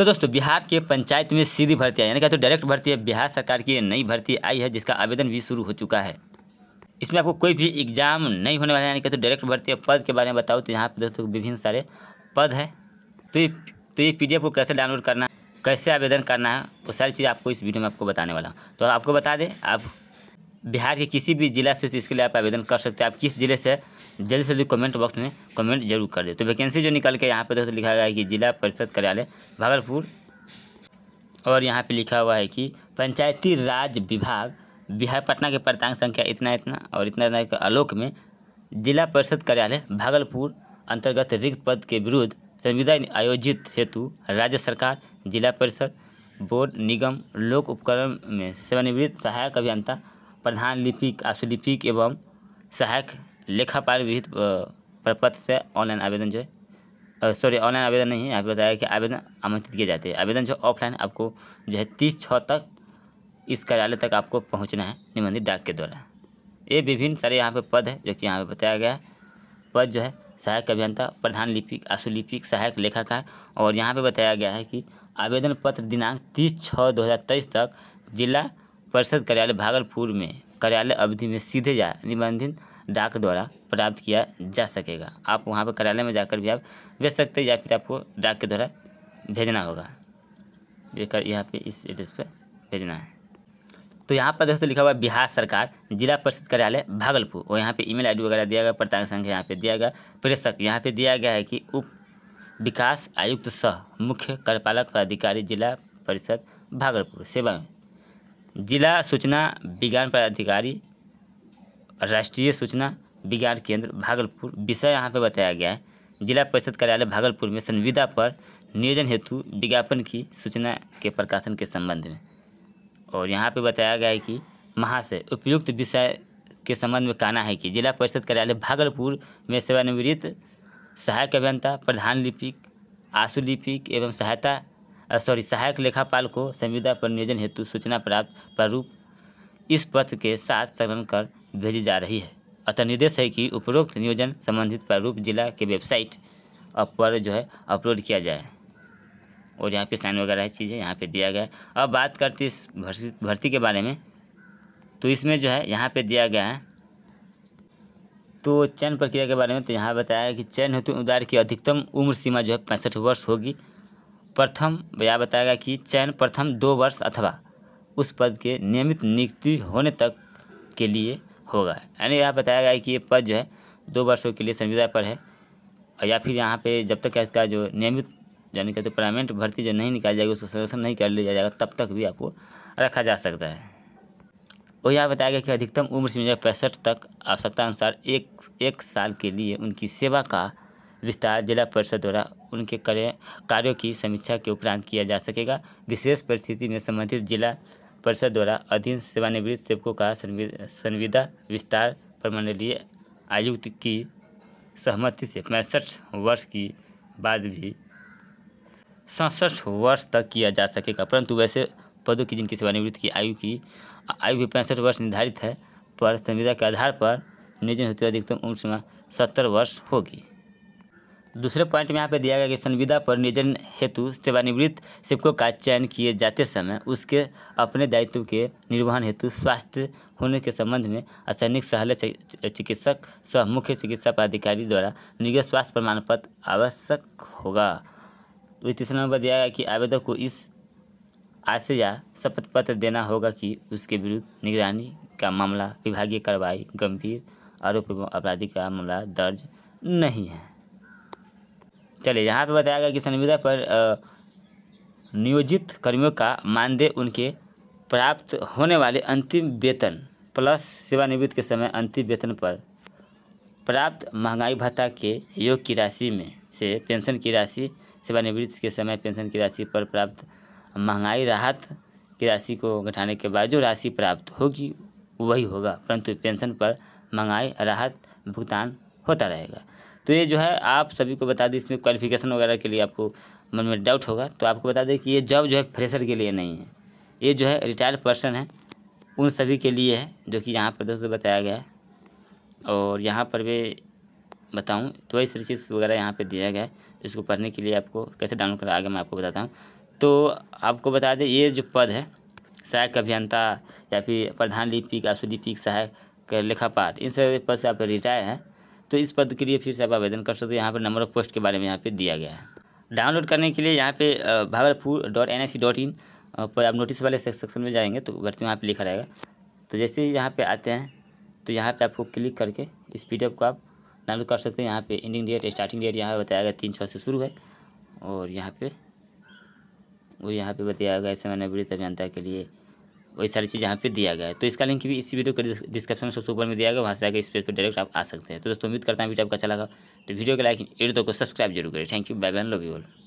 तो दोस्तों बिहार के पंचायत में सीधी भर्ती आई यानी कि तो डायरेक्ट भर्ती है बिहार सरकार की नई भर्ती आई है जिसका आवेदन भी शुरू हो चुका है इसमें आपको कोई भी एग्जाम नहीं होने वाला है यानी कि तो डायरेक्ट भर्ती है पद के बारे में बताओ तो यहाँ पर दोस्तों विभिन्न सारे पद हैं तो ये तो ये पी को कैसे डाउनलोड करना है कैसे आवेदन करना है वो सारी चीज़ आपको इस वीडियो में आपको बताने वाला हूँ तो आपको बता दें आप बिहार के किसी भी जिला से तो इसके लिए आप आवेदन कर सकते हैं आप किस जिले से जल्द से जल्द कमेंट बॉक्स में कमेंट जरूर कर दे तो वैकेंसी जो निकल के यहाँ पर दोस्तों लिखा गया है कि जिला परिषद कार्यालय भागलपुर और यहाँ पे लिखा हुआ है कि पंचायती राज विभाग बिहार पटना के प्रतांग संख्या इतना इतना और इतना इतना के आलोक में जिला परिषद कार्यालय भागलपुर अंतर्गत रिक्त पद के विरुद्ध संविदा आयोजित हेतु राज्य सरकार जिला परिषद बोर्ड निगम लोक उपकरण में सेवानिवृत्त सहायक अभियंता प्रधान लिपिक आशुलिपिक एवं सहायक लेखापाल विहित प्रपत्र से ऑनलाइन आवेदन जो है सॉरी ऑनलाइन आवेदन नहीं है पर बताया कि आवेदन आमंत्रित किए जाते हैं आवेदन जो ऑफलाइन आपको जो है तीस छः तक इस कार्यालय तक आपको पहुंचना है निबंधित डाक के द्वारा ये विभिन्न सारे यहाँ पे पद है जो कि यहाँ पे बताया गया है पद जो है सहायक अभियंता प्रधान लिपिक आशुलिपिक सहायक लेखक है और यहाँ पर बताया गया है कि आवेदन पत्र दिनांक तीस छः दो हज़ार तेईस तक जिला परिषद कार्यालय भागलपुर में कार्यालय अवधि में सीधे जा निबंधित डाक द्वारा प्राप्त किया जा सकेगा आप वहाँ पर कार्यालय में जाकर भी आप भेज सकते हैं या फिर आपको डाक के द्वारा भेजना होगा देखकर यहाँ पे इस एड्रेस पर भेजना है तो यहाँ पर दोस्तों लिखा हुआ है बिहार सरकार जिला परिषद कार्यालय भागलपुर और यहाँ पे ईमेल आईडी वगैरह दिया गया पड़तांग संख्या यहाँ पे दिया गया प्रेषक यहाँ पे दिया गया है कि उप विकास आयुक्त सह मुख्य कार्यपालक पदाधिकारी जिला परिषद भागलपुर सेवा जिला सूचना विज्ञान पदाधिकारी राष्ट्रीय सूचना विज्ञान केंद्र भागलपुर विषय यहाँ पे बताया गया है जिला परिषद कार्यालय भागलपुर में संविदा पर नियोजन हेतु विज्ञापन की सूचना के प्रकाशन के संबंध में और यहाँ पे बताया गया है कि महाशय उपयुक्त विषय के संबंध में कहना है कि जिला परिषद कार्यालय भागलपुर में सेवानिवृत्त सहायक अभियंता प्रधान लिपिक आशु लिपिक एवं सहायता सॉरी सहायक लेखापाल को संविदा पर नियोजन हेतु सूचना प्राप्त प्रारूप इस पत्र के साथ संलग्न कर भेजी जा रही है अतः निर्देश है कि उपरोक्त नियोजन संबंधित प्रारूप जिला के वेबसाइट पर जो है अपलोड किया जाए और यहाँ पे साइन वगैरह चीज़ है यहाँ पे दिया गया है अब बात करते इस भर्ती के बारे में तो इसमें जो है यहाँ पे दिया गया है तो चयन प्रक्रिया के बारे में तो यहाँ बताया है कि चयन हेतु उम्मीदवार की अधिकतम उम्र सीमा जो है पैंसठ वर्ष होगी प्रथम यह बताया गया कि चयन प्रथम दो वर्ष अथवा उस पद के नियमित नियुक्ति होने तक के लिए होगा यानी यह बताया गया है कि ये पद जो है दो वर्षों के लिए संविदा पर है और या फिर यहाँ पे जब तक इसका जो नियमित यानी कहते तो परमानेंट भर्ती जो नहीं निकाली जाएगी उसको सलेक्शन नहीं कर लिया जाएगा तब तक भी आपको रखा जा सकता है और यह बताया गया कि अधिकतम उम्र सीमा पैंसठ तक आवश्यकता अनुसार एक एक साल के लिए उनकी सेवा का विस्तार जिला परिषद द्वारा उनके कार्य कार्यों की समीक्षा के उपरांत किया जा सकेगा विशेष परिस्थिति में संबंधित जिला परिषद द्वारा अधीन सेवानिवृत्त सेवकों का संविदा विस्तार प्रमंडलीय आयुक्त की सहमति से पैंसठ वर्ष की बाद भी सड़सठ वर्ष तक किया जा सकेगा परंतु वैसे पदों की जिनकी सेवानिवृत्ति की आयु की आयु भी पैंसठ वर्ष निर्धारित है पर संविदा के आधार पर नियोजन होते अधिकतम उम्र सीमा सत्तर वर्ष होगी दूसरे पॉइंट में यहाँ पे दिया गया कि संविदा पर निजन हेतु सेवानिवृत्त शिक्षकों का चयन किए जाते समय उसके अपने दायित्व के निर्वहन हेतु स्वास्थ्य होने के संबंध में असैनिक सहल चिकित्सक सह मुख्य चिकित्सा पदाधिकारी द्वारा निर्गत स्वास्थ्य प्रमाण पत्र आवश्यक होगा तो तीसरे नंबर दिया गया कि आवेदक को इस आशय या शपथ पत्र देना होगा कि उसके विरुद्ध निगरानी का मामला विभागीय कार्रवाई गंभीर आरोप एवं अपराधी का मामला दर्ज नहीं है चलिए यहाँ पे बताया गया कि संविदा पर नियोजित कर्मियों का मानदेय उनके प्राप्त होने वाले अंतिम वेतन प्लस सेवानिवृत्त के समय अंतिम वेतन पर प्राप्त महंगाई भत्ता के योग की राशि में से पेंशन की राशि सेवानिवृत्त के समय पेंशन की राशि पर प्राप्त महंगाई राहत की राशि को घटाने के बाद जो राशि प्राप्त होगी वही होगा परंतु पेंशन पर महंगाई राहत भुगतान होता रहेगा तो ये जो है आप सभी को बता दें इसमें क्वालिफिकेशन वगैरह के लिए आपको मन में डाउट होगा तो आपको बता दें कि ये जॉब जो है फ्रेशर के लिए नहीं है ये जो है रिटायर्ड पर्सन है उन सभी के लिए है जो कि यहाँ पर दोस्तों बताया गया है और यहाँ पर भी बताऊँ तो वही सारी चीज़ वगैरह यहाँ पर दिया गया है इसको पढ़ने के लिए आपको कैसे डाउनलोड करा आगे मैं आपको बताता हूँ तो आपको बता दें ये जो पद है सहायक अभियंता या फिर प्रधान लिपिक आशु लिपिक सहायक लेखापाल इन सब पद से आप रिटायर हैं तो इस पद के लिए फिर से आप आवेदन कर सकते हो यहाँ पर नंबर ऑफ पोस्ट के बारे में यहाँ पे दिया गया है डाउनलोड करने के लिए यहाँ पे Bhagalpur dot N I C dot in पर आप नोटिस वाले सेक्शन में जाएंगे तो भर्ती वहाँ पर लिखा रहेगा तो जैसे ही यहाँ पर आते हैं तो यहाँ पर आपको क्लिक करके इस पी को आप डाउनलोड कर सकते हैं यहाँ पर एंडिंग डेट स्टार्टिंग डेट यहाँ पर बताया गया तीन छः से शुरू है और यहाँ पर वो यहाँ पर बताया गया ऐसे मैंने वृत्त अभियंता के लिए वही सारी चीज़ यहाँ पे दिया गया है तो इसका लिंक भी इसी वीडियो के डिस्क्रिप्शन में सबसे ऊपर में दिया गया वहाँ से आगे इस पेज पर डायरेक्ट आप आ सकते हैं तो दोस्तों उम्मीद करता हूँ वीडियो आपको अच्छा लगा तो वीडियो को लाइक एड को सब्सक्राइब जरूर करें thank you bye bye love you all